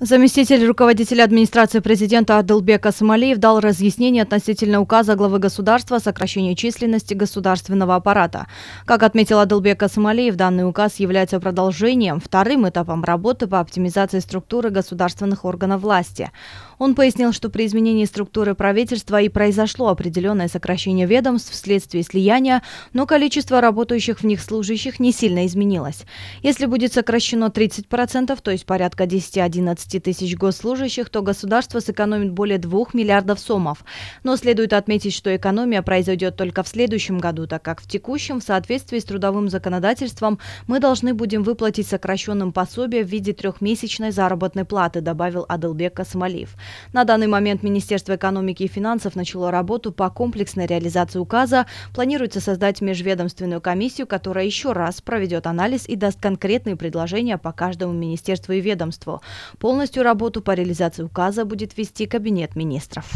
Заместитель руководителя администрации президента Адылбека Сомалиев дал разъяснение относительно указа главы государства о сокращении численности государственного аппарата. Как отметил Адылбека Сомалиев, данный указ является продолжением, вторым этапом работы по оптимизации структуры государственных органов власти. Он пояснил, что при изменении структуры правительства и произошло определенное сокращение ведомств вследствие слияния, но количество работающих в них служащих не сильно изменилось. Если будет сокращено 30%, то есть порядка 10-11 15 тысяч госслужащих, то государство сэкономит более 2 миллиардов сомов. Но следует отметить, что экономия произойдет только в следующем году, так как в текущем, в соответствии с трудовым законодательством, мы должны будем выплатить сокращенным пособие в виде трехмесячной заработной платы, добавил Адылбек Касмалиев. На данный момент Министерство экономики и финансов начало работу по комплексной реализации указа. Планируется создать межведомственную комиссию, которая еще раз проведет анализ и даст конкретные предложения по каждому министерству и ведомству. Полный Полностью работу по реализации указа будет вести Кабинет министров.